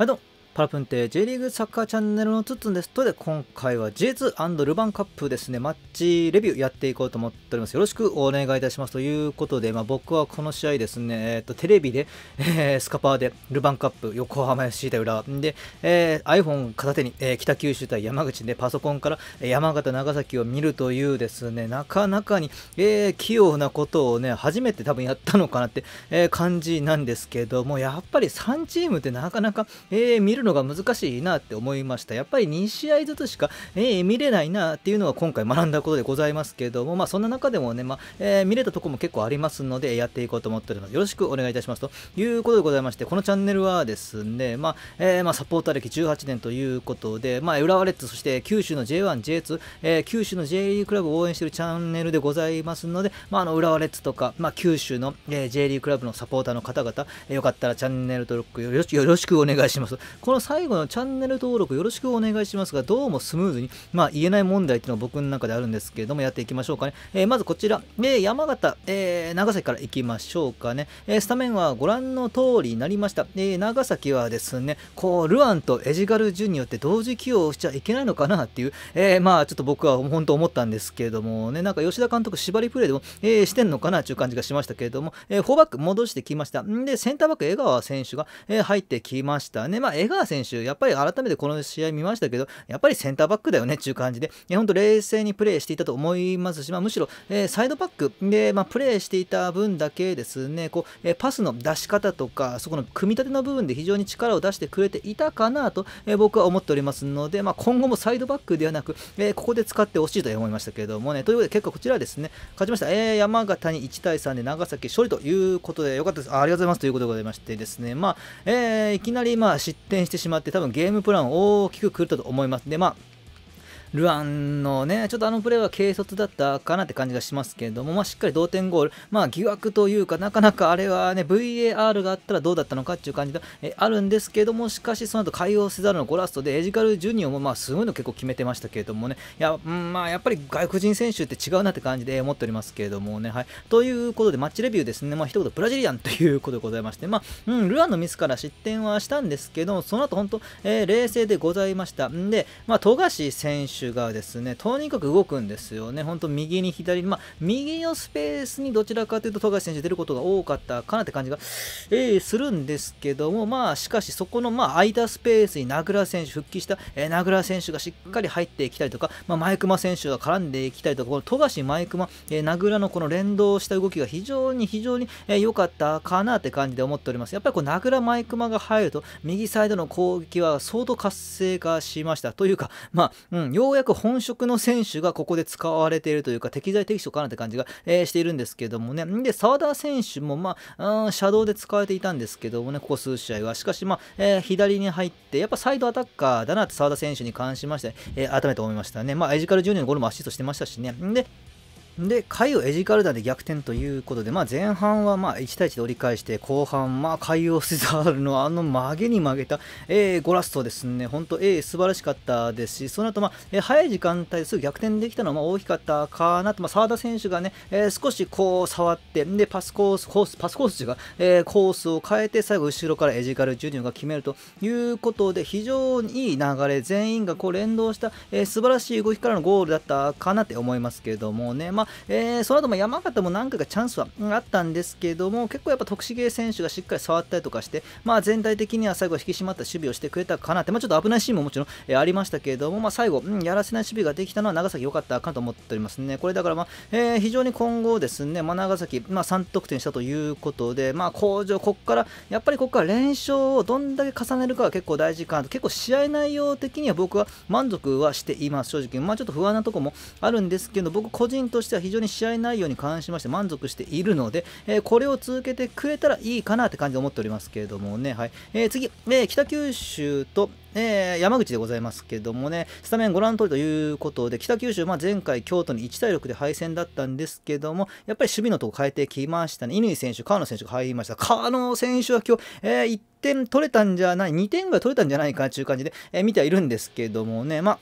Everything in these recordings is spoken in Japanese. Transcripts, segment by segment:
别动パラプンテ J リーグサッカーチャンネルのつつんです。とで今回は J2& ルヴァンカップですね、マッチレビューやっていこうと思っております。よろしくお願いいたします。ということで、まあ、僕はこの試合ですね、えー、とテレビで、えー、スカパーでルヴァンカップ横浜 FC 対浦で、えー、iPhone 片手に、えー、北九州対山口でパソコンから山形、長崎を見るというですね、なかなかに、えー、器用なことをね、初めて多分やったのかなって、えー、感じなんですけども、やっぱり3チームってなかなか、えー、見るるのが難しいなって思いました。やっぱり2試合ずつしか、えー、見れないなっていうのは今回学んだことでございますけれども、まあ、そんな中でもね、まあ、えー、見れたとこも結構ありますので、やっていこうと思っております。よろしくお願いいたします。ということでございまして、このチャンネルはですね、まあ、えー、まあ、サポーター歴18年ということで、まあ、浦和レッズ、そして九州の J1、J2、えー、九州の J リーグクラブを応援しているチャンネルでございますので、まあ、あの浦和レッズとか、まあ、九州の、えー、J リーグクラブのサポーターの方々、えー、よかったらチャンネル登録よろしくお願いします。この最後のチャンネル登録よろしくお願いしますが、どうもスムーズに、まあ、言えない問題っていうのは僕の中であるんですけれども、やっていきましょうかね。えー、まずこちら、えー、山形、えー、長崎からいきましょうかね。えスタメンはご覧の通りになりました。え長崎はですね、こう、ルアンとエジガル・ジュによって同時起用しちゃいけないのかなっていう、えまあ、ちょっと僕は本当思ったんですけれどもね、なんか吉田監督、縛りプレーでも、えしてんのかなという感じがしましたけれども、えー、4バック戻してきました。んで、センターバック、江川選手が、え入ってきましたね。まあ、江川選手、やっぱり改めてこの試合見ましたけど、やっぱりセンターバックだよねっていう感じで、いや本当、冷静にプレーしていたと思いますし、まあ、むしろ、えー、サイドバックで、まあ、プレーしていた分だけですね、こうえー、パスの出し方とか、そこの組み立ての部分で非常に力を出してくれていたかなと、えー、僕は思っておりますので、まあ、今後もサイドバックではなく、えここで使ってほしいと思いましたけれどもね、ということで結果こちらですね、勝ちました、え山形に1対3で長崎勝利ということで、よかったです。ありがとうございますということでございましてですね、まあ、えいきなりまあ失点してしまって、多分ゲームプラン大きく狂ったと思います。で、まあ、ルアンのね、ちょっとあのプレーは軽率だったかなって感じがしますけれども、まあ、しっかり同点ゴール、まあ、疑惑というかなかなかあれはね、VAR があったらどうだったのかっていう感じがあるんですけども、しかしその後対応せざるのゴラストでエジカルジュニオもまあすごいの結構決めてましたけれどもね、いや、うんまあ、やっぱり外国人選手って違うなって感じで思っておりますけれどもね、はい。ということで、マッチレビューですね、まあ、一言、ブラジリアンということでございまして、まあ、うん、ルアンのミスから失点はしたんですけど、その後本当、えー、冷静でございました。んで、まあ、富樫選手手がですね、とにかく動くんですよね。ほんと右に左に、まあ、右のスペースにどちらかというと富樫選手出ることが多かったかなって感じが、えー、するんですけども、まあ、しかしそこの、まあ、空いたスペースに名倉選手、復帰した、えー、名倉選手がしっかり入ってきたりとか、まあ、前熊選手が絡んできたりとか、この富樫、前熊、えー、名倉のこの連動した動きが非常に非常に良、えー、かったかなって感じで思っております。やっぱりこう名倉、前熊が入ると、右サイドの攻撃は相当活性化しました。というか、まあ、うん、要ようやく本職の選手がここで使われているというか、適材適所かなって感じが、えー、しているんですけどもね。で、澤田選手も、まあ、うん、シャドウで使われていたんですけどもね、ここ数試合は。しかし、まあ、えー、左に入って、やっぱサイドアタッカーだなって澤田選手に関しまして、えー、改めて思いましたね。まあ、エジカルジュニアのゴールもアシストしてましたしね。で、で、回をエジカルダで逆転ということで、まあ、前半はまあ1対1で折り返して、後半、まあ、回をせざるのあの曲げに曲げた、えー、ゴラストですね、本当、えー、素晴らしかったですし、その後、まあえー、早い時間帯ですぐ逆転できたのはまあ大きかったかなと、まあ、澤田選手がね、えー、少しこう触って、でパスコース、コースパスコースが、えー、コースを変えて、最後、後ろからエジカルジュニアが決めるということで、非常にいい流れ、全員がこう連動した、えー、素晴らしい動きからのゴールだったかなって思いますけれどもね、まあまあ、えー、その後も山形も何回かチャンスは、あったんですけども、結構やっぱ徳重選手がしっかり触ったりとかして、まあ、全体的には最後引き締まった守備をしてくれたかなって、まあ、ちょっと危ないシーンももちろん、えー、ありましたけれども、まあ、最後、うん、やらせない守備ができたのは長崎良かったかと思っておりますね。これだから、まあ、えー、非常に今後ですね、まあ、長崎、まあ、3得点したということで、まあ、向上、ここから、やっぱりここから連勝をどんだけ重ねるかが結構大事かなと、結構試合内容的には僕は満足はしています、正直。まあ、ちょっと不安なとこもあるんですけど、僕個人としてしては非常に試合内容に関しまして満足しているので、えー、これを続けてくれたらいいかなって感じで思っておりますけれどもね、はいえー、次、え北九州と、えー、山口でございますけどもね、スタメンご覧の通りということで、北九州、まあ、前回京都に1対6で敗戦だったんですけども、やっぱり守備のとこ変えてきましたね。乾選手、川野選手が入りました。川野選手は今日、えー、1点取れたんじゃない、2点ぐらい取れたんじゃないかなという感じで、えー、見てはいるんですけどもね、まあ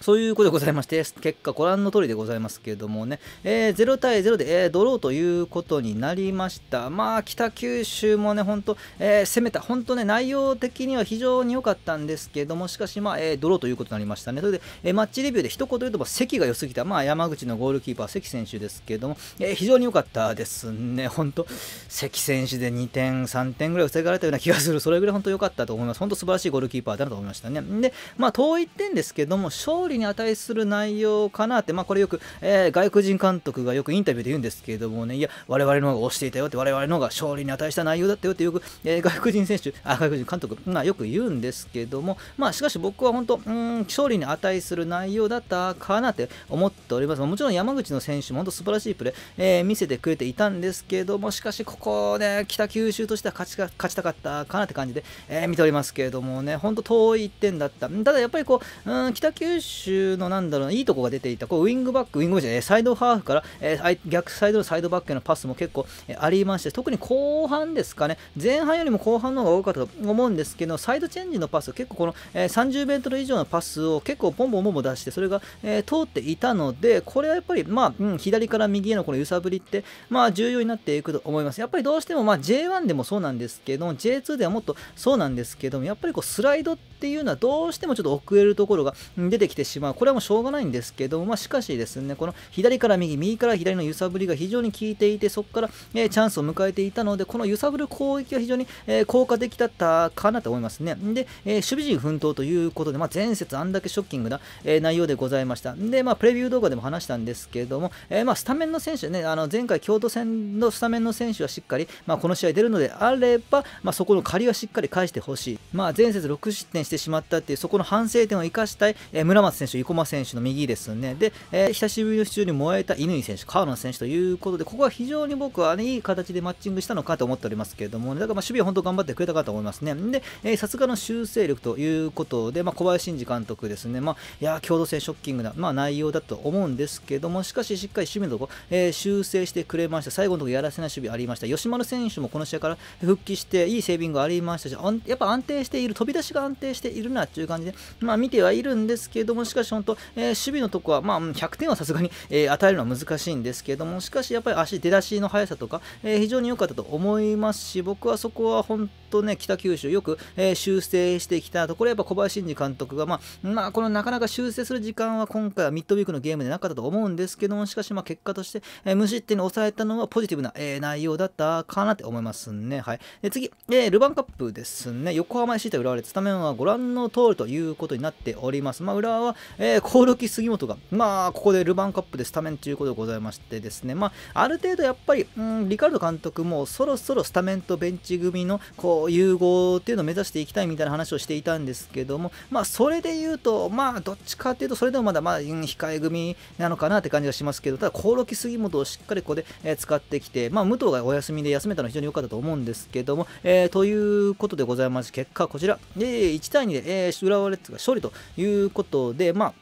そういうことでございまして、結果ご覧の通りでございますけれどもね、えー、0対0で、えー、ドローということになりました。まあ、北九州もね、本当、えー、攻めた、本当ね、内容的には非常に良かったんですけれども、しかし、まあ、えー、ドローということになりましたね。それで、えー、マッチレビューで一言言うと、関が良すぎた、まあ、山口のゴールキーパー、関選手ですけれども、えー、非常に良かったですね、本当、関選手で2点、3点ぐらい防がれたような気がする、それぐらい本当良かったと思います。本当素晴らしいゴールキーパーだなと思いましたね。で、まあ、遠い点ですけども、勝利に値する内容かなって、まあ、これよく、えー、外国人監督がよくインタビューで言うんですけれどもね、いや、我々の方が押していたよって、我々の方が勝利に値した内容だったよってよく、えー、外国人選手、あ、外国人監督、まあ、よく言うんですけども、まあ、しかし僕は本当、うん、勝利に値する内容だったかなって思っております。もちろん山口の選手も本当素晴らしいプレー、えー、見せてくれていたんですけども、しかしここね、北九州としては勝ちが勝ちたかったかなって感じで、えー、見ておりますけれどもね、本当遠い1点だった。ただやっぱりこう、うん、北九州手のなんだろういいとこが出ていた、こうウィングバック、ウィングバックじゃないサイドハーフから、えー、逆サイドのサイドバックへのパスも結構、えー、ありまして、特に後半ですかね、前半よりも後半の方が多かったと思うんですけど、サイドチェンジのパス、結構この、えー、30メートル以上のパスを結構ボンボンボンボン出して、それが、え通っていたので、これはやっぱり、まあ、うん、左から右へのこの揺さぶりって、まあ、重要になっていくと思います。やっぱりどうしても、まあ、J1 でもそうなんですけど、J2 ではもっとそうなんですけども、やっぱりこうスライドっていうのはどうしてもちょっと遅れるところが出てきてし、まあ、これはもうしょうがないんですけども、まあ、しかしですね、この左から右、右から左の揺さぶりが非常に効いていて、そこから、えー、チャンスを迎えていたので、この揺さぶる攻撃は非常に、えー、効果的だったかなと思いますね。で、えー、守備陣奮闘ということで、まあ、前節あんだけショッキングな、えー、内容でございました。で、まあ、プレビュー動画でも話したんですけども、えー、まあ、スタメンの選手ね、あの前回京都戦のスタメンの選手はしっかり、まあ、この試合出るのであれば、まあ、そこの借りはしっかり返してほしい。まあ、前節6失点してしまったっていう、そこの反省点を生かしたい、えー、村松選手、生駒選手の右ですね。で、えー、久しぶりの出場に燃えた乾選手、川野選手ということで、ここは非常に僕は、ね、いい形でマッチングしたのかと思っておりますけれども、ね、だからま守備は本当頑張ってくれたかと思いますね。で、えさすがの修正力ということで、まあ、小林慎二監督ですね、まあ、いや、共同戦ショッキングな、まあ、内容だと思うんですけども、しかし、しっかり守備のところ、えー、修正してくれました。最後のところやらせない守備ありました。吉丸選手もこの試合から復帰して、いいセービングありましたし、やっぱ安定している、飛び出しが安定しているなという感じで、まあ、見てはいるんですけども、しかし本当、えー、守備のとこは、まあ、100点はさすがに、えー、与えるのは難しいんですけれども、しかしやっぱり足、出だしの速さとか、えー、非常に良かったと思いますし、僕はそこは本当ね、北九州、よく、え修正してきたところ、やっぱ小林慎二監督が、まあ、まあ、このなかなか修正する時間は今回はミッドウィークのゲームでなかったと思うんですけども、しかし、まあ、結果として、え無失点に抑えたのはポジティブな、え内容だったかなって思いますね。はい。で、次、えルヴァンカップですね。横浜 FC と浦和レッズ、スタメンはご覧の通りということになっております。まあ、浦和はえー、コオ杉本が、まあ、ここでルヴァンカップでスタメンということでございましてですね、まあ、ある程度やっぱり、うん、リカルド監督もそろそろスタメンとベンチ組のこう融合っていうのを目指していきたいみたいな話をしていたんですけども、まあ、それで言うと、まあ、どっちかっていうと、それでもまだ、まあ、控え組なのかなって感じがしますけど、ただ、コ梠杉本をしっかりここで、えー、使ってきて、まあ、武藤がお休みで休めたのは非常に良かったと思うんですけども、えー、ということでございまして、結果はこちら、えー、1対2で、えー、浦和レッズが勝利ということで、でまあ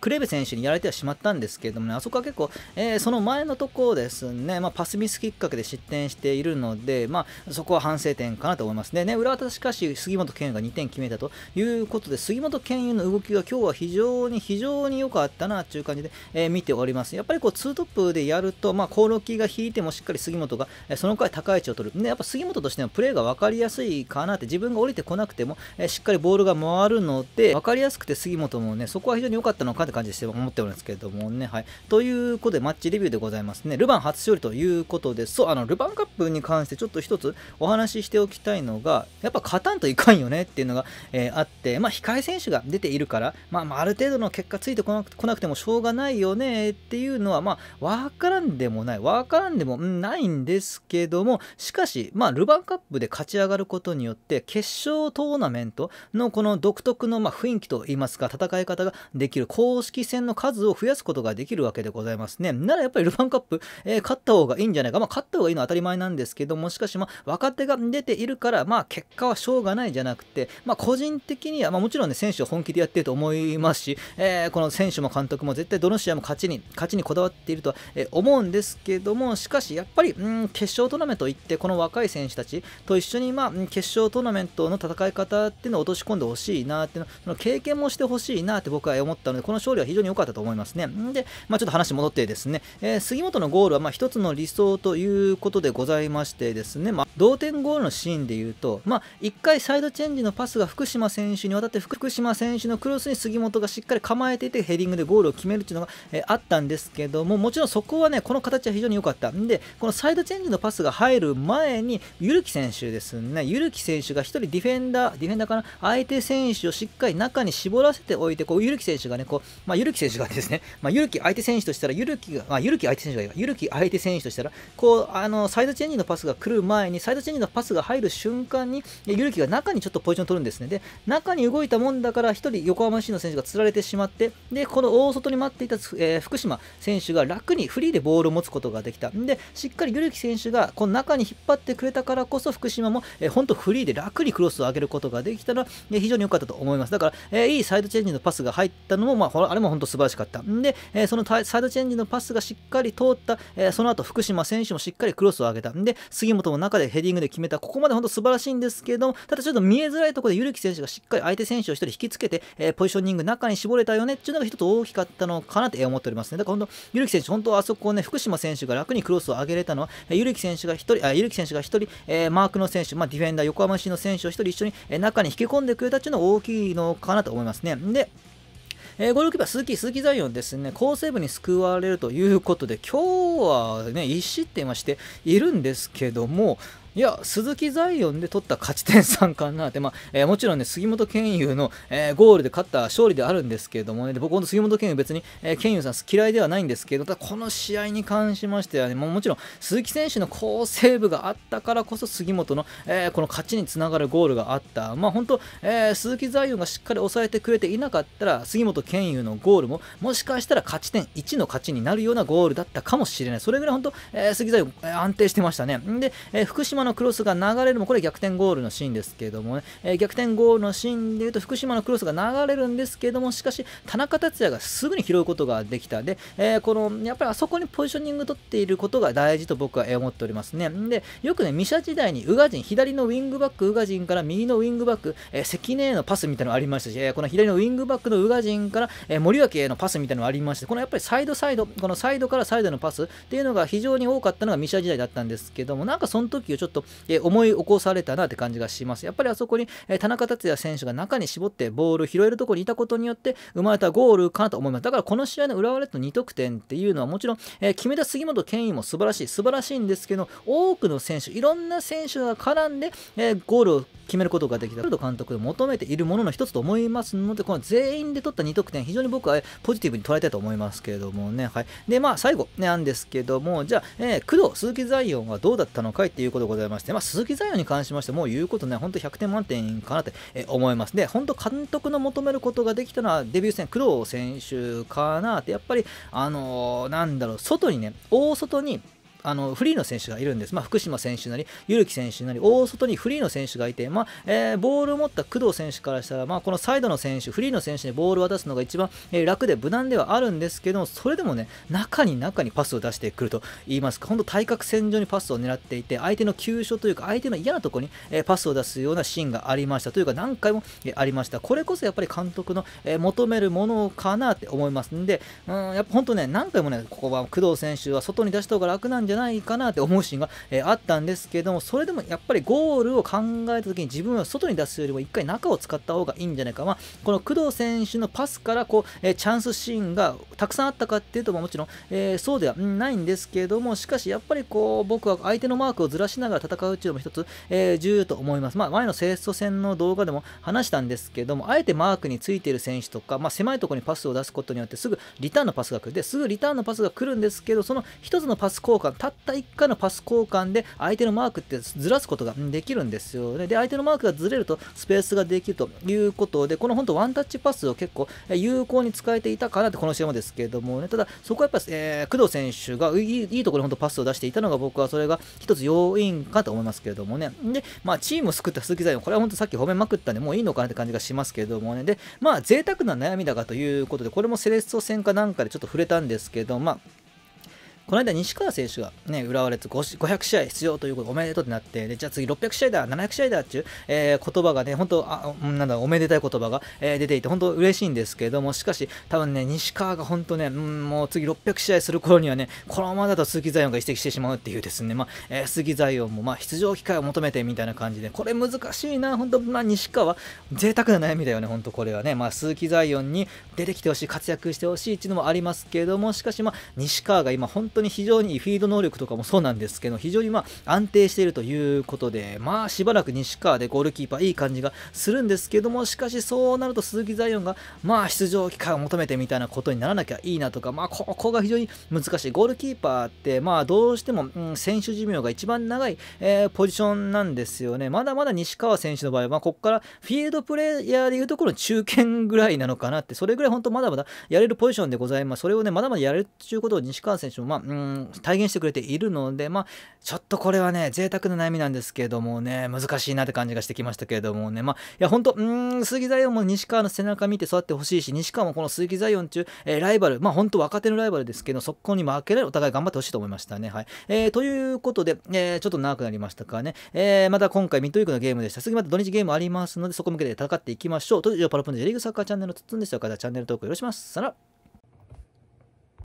クレベ選手にやられてはしまったんですけれどもね、あそこは結構、えー、その前のところですね、まあ、パスミスきっかけで失点しているので、まあ、そこは反省点かなと思いますね。ね浦和しかし杉本健が2点決めたということで、杉本健の動きが今日は非常に非常に良かったなという感じで、えー、見ております。やっぱりこうートップでやると、まあ、コオロキが引いてもしっかり杉本が、えー、その回高い位置を取る。ね、やっぱ杉本としてはプレーが分かりやすいかなって、自分が降りてこなくても、えー、しっかりボールが回るので、分かりやすくて杉本もね、そこは非常に良かったのかって感じして思っておるんですけどもね。はい。ということで、マッチレビューでございますね。ルヴァン初勝利ということで、そう、あの、ルヴァンカップに関してちょっと一つお話ししておきたいのが、やっぱ勝たんといかんよねっていうのが、えー、あって、まあ、控え選手が出ているから、まあ、まあ、ある程度の結果ついてこなくこなくてもしょうがないよねっていうのは、まあ、わからんでもない、わからんでもないんですけども、しかし、まあ、ルヴァンカップで勝ち上がることによって、決勝トーナメントのこの独特の、まあ、雰囲気といいますか、戦い方ができる構公式戦の数を増やすことができるわけでございますね。ならやっぱりルヴァンカップ、えー、勝った方がいいんじゃないか。まあ、勝った方がいいのは当たり前なんですけども、しかし、まあ、若手が出ているから、まあ、結果はしょうがないじゃなくて、まあ、個人的には、まあ、もちろんね、選手を本気でやってると思いますし、えー、この選手も監督も絶対どの試合も勝ちに、勝ちにこだわっているとは、えー、思うんですけども、しかし、やっぱり、うん、決勝トーナメント行って、この若い選手たちと一緒に、まあ、決勝トーナメントの戦い方っていうのを落とし込んでほしいなっていうの、その経験もしてほしいなって僕は思ったので、この勝利は非常に良かったと思いますね。で、まあ、ちょっと話戻ってですね、えー、杉本のゴールはまあ一つの理想ということでございましてですね、まあ、同点ゴールのシーンでいうと、まあ、1回サイドチェンジのパスが福島選手に渡って福島選手のクロスに杉本がしっかり構えていてヘディングでゴールを決めるというのが、えー、あったんですけどももちろんそこはねこの形は非常に良かったんでこのサイドチェンジのパスが入る前にゆるき選手ですねゆるき選手が1人ディフェンダーディフェンダーかな相手選手をしっかり中に絞らせておいてこうゆるき選手がねこうまあ、ゆるき選手がですね、まあ、ゆるき相手選手としたら、ゆるきが、まあ、ゆるき相手選手が、ゆるき相手選手としたら、こう、あの、サイドチェンジのパスが来る前に、サイドチェンジのパスが入る瞬間に、ゆるきが中にちょっとポジションを取るんですね。で、中に動いたもんだから、1人横浜市の選手が釣られてしまって、で、この大外に待っていた、えー、福島選手が楽にフリーでボールを持つことができた。んで、しっかりゆるき選手が、この中に引っ張ってくれたからこそ、福島も、えー、ほフリーで楽にクロスを上げることができたら、え非常に良かったと思います。だから、えー、いいサイドチェンジのパスが入ったのも、まあ、あれも本当素晴らしかった。んで、えー、そのサイドチェンジのパスがしっかり通った、えー、その後福島選手もしっかりクロスを上げた。んで、杉本も中でヘディングで決めた。ここまで本当素晴らしいんですけどただちょっと見えづらいところでゆるき選手がしっかり相手選手を1人引きつけて、えー、ポジショニング中に絞れたよねっていうのが一つ大きかったのかなって思っておりますね。だから本当、ゆるき選手、本当あそこをね、福島選手が楽にクロスを上げれたのは、ゆるき選手が1人、あゆるき選手が一人、えマークの選手、まあ、ディフェンダー、横浜市の選手を1人一緒に、え中に引き込んでくれたっていうのは大きいのかなと思いますね。で、えー、ゴールキーパー、鈴木、鈴木ザイオンですね、好成ーに救われるということで、今日はね、1失点はしているんですけども、いや、鈴木財イで取った勝ち点3かなって、まあえー、もちろんね、杉本健佑の、えー、ゴールで勝った勝利であるんですけれどもね、僕、杉本健佑別に、えー、健佑さん嫌いではないんですけど、ただこの試合に関しましてはね、ももちろん鈴木選手の好セーブがあったからこそ杉本の、えー、この勝ちにつながるゴールがあった、まあ本当、えー、鈴木財イがしっかり抑えてくれていなかったら、杉本健佑のゴールも、もしかしたら勝ち点1の勝ちになるようなゴールだったかもしれない。それぐらい本当、えー、杉財運、オえー、安定してましたね。で、えー、福島のクロスが流れるも、これ逆転ゴールのシーンですけどもね、えー、逆転ゴールのシーンでいうと、福島のクロスが流れるんですけども、しかし、田中達也がすぐに拾うことができた。で、えー、この、やっぱりあそこにポジショニング取っていることが大事と僕は思っておりますね。で、よくね、ミシャ時代に宇賀神、左のウィングバック、宇賀神から右のウィングバック、えー、関根へのパスみたいなのありましたし、えー、この左のウィングバックの宇賀神から、え森脇へのパスみたいなのありまして、このやっぱりサイドサイド、このサイドからサイドのパスっていうのが非常に多かったのがミシャ時代だったんですけども、なんかその時をちょっとっと、え思い起こされたなって感じがします。やっぱりあそこに、え田中達也選手が中に絞ってボール拾えるところにいたことによって生まれたゴールかなと思います。だからこの試合の浦和レッド2得点っていうのはもちろん、え決めた杉本健意も素晴らしい、素晴らしいんですけど、多くの選手、いろんな選手が絡んで、えゴールを決めることができた、ルド監督が求めているものの一つと思いますので、この全員で取った2得点、非常に僕はポジティブに捉えたいと思いますけれどもね、はい。で、まあ、最後、ね、なんですけども、じゃあ、えー、工藤、鈴木財音はどうだったのかいっていうことでございまして、まあ、鈴木財音に関しまして、もう言うことね、本当100点満点かなって思います。で、本当監督の求めることができたのは、デビュー戦、工藤選手かなって、やっぱり、あのー、なんだろう、外にね、大外に、あのフリーの選手がいるんです、まあ、福島選手なり、ゆるき選手なり、大外にフリーの選手がいて、まあ、えー、ボールを持った工藤選手からしたら、まあ、このサイドの選手、フリーの選手にボールを渡すのが一番、えー、楽で無難ではあるんですけども、それでもね、中に中にパスを出してくると言いますか、本当、対角線上にパスを狙っていて、相手の急所というか、相手の嫌なところに、えー、パスを出すようなシーンがありました、というか、何回も、えありました、これこそやっぱり監督の、え求めるものかなって思いますんで、うん、やっぱ本当ね、何回もね、ここは工藤選手は外に出した方が楽なんじゃないないかなって思うシーンが、えあったんですけども、それでもやっぱりゴールを考えた時に自分は外に出すよりも一回中を使った方がいいんじゃないか。まあ、この工藤選手のパスからこう、えチャンスシーンがたくさんあったかっていうと、まもちろん、えー、そうではないんですけども、しかしやっぱりこう、僕は相手のマークをずらしながら戦うっていうのも一つ、えー、重要と思います。まあ、前の清楚戦の動画でも話したんですけども、あえてマークについている選手とか、まあ、狭いところにパスを出すことによってすぐリターンのパスが来る。で、すぐリターンのパスが来るんですけど、その1つのパス交換、たった1回のパス交換で相手のマークってずらすことができるんですよね。で、相手のマークがずれるとスペースができるということで、この本当ワンタッチパスを結構有効に使えていたかなって、この試合もですけれどもね、ただそこはやっぱ、えー、工藤選手がいいいいところに本当パスを出していたのが僕はそれが一つ要因かと思いますけれどもね。で、まあチームを救った鈴木財もこれは本当さっき褒めまくったんで、もういいのかなって感じがしますけれどもね。で、まあ贅沢な悩みだがということで、これもセレッソ戦かなんかでちょっと触れたんですけど、まあこの間、西川選手がね、浦和レッズ500試合出場ということでおめでとうってなって、で、じゃあ次600試合だ、700試合だっていう、えー、言葉がね、本当あ、なんだ、おめでたい言葉が、えー、出ていて、本当嬉しいんですけども、しかし、多分ね、西川が本当ね、うん、もう次600試合する頃にはね、このままだと鈴木財音が移籍してしまうっていうですね、まあ、えー、鈴木財音も、まあ、出場機会を求めてみたいな感じで、これ難しいな、本当まあ、西川、贅沢な悩みだよね、本当これはね、まあ、鈴木財音に出てきてほしい、活躍してほしいっていうのもありますけども、しかし、まあ、西川が今、本当当に非常にフィード能力とかもそうなんですけど、非常にま安定しているということで、まあしばらく西川でゴールキーパーいい感じがするんですけども、しかしそうなると鈴木財インが、まあ出場機会を求めてみたいなことにならなきゃいいなとか、まあここが非常に難しい。ゴールキーパーって、まあどうしても、うん、選手寿命が一番長い、えー、ポジションなんですよね。まだまだ西川選手の場合は、まあ、ここからフィールドプレイヤーでいうところ中堅ぐらいなのかなって、それぐらい本当まだまだやれるポジションでございます。それをね、まだまだやれるっていうことを西川選手も、まあ、うん、体現してくれているので、まあ、ちょっとこれはね、贅沢な悩みなんですけどもね、難しいなって感じがしてきましたけれどもね、まあ、いや、ほんうん、鈴木財音も西川の背中見て育ってほしいし、西川もこの鈴木財音中、えー、ライバル、まあ、ほんと若手のライバルですけど、そこに負けられお互い頑張ってほしいと思いましたね。はい。えー、ということで、えー、ちょっと長くなりましたかね。えー、また今回、ミッドウィークのゲームでした。次また土日ゲームありますので、そこ向けて戦っていきましょう。と、以上、パラポンジェリーグサッカーチャンネルのつつんでしたから、チャンネル登録よろしくお願いします。さよなら。